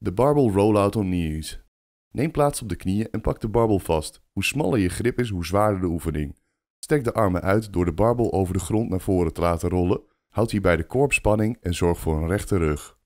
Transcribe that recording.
De barbel rollout on knees. Neem plaats op de knieën en pak de barbel vast. Hoe smaller je grip is, hoe zwaarder de oefening. Stek de armen uit door de barbel over de grond naar voren te laten rollen. Houd hierbij de spanning en zorg voor een rechte rug.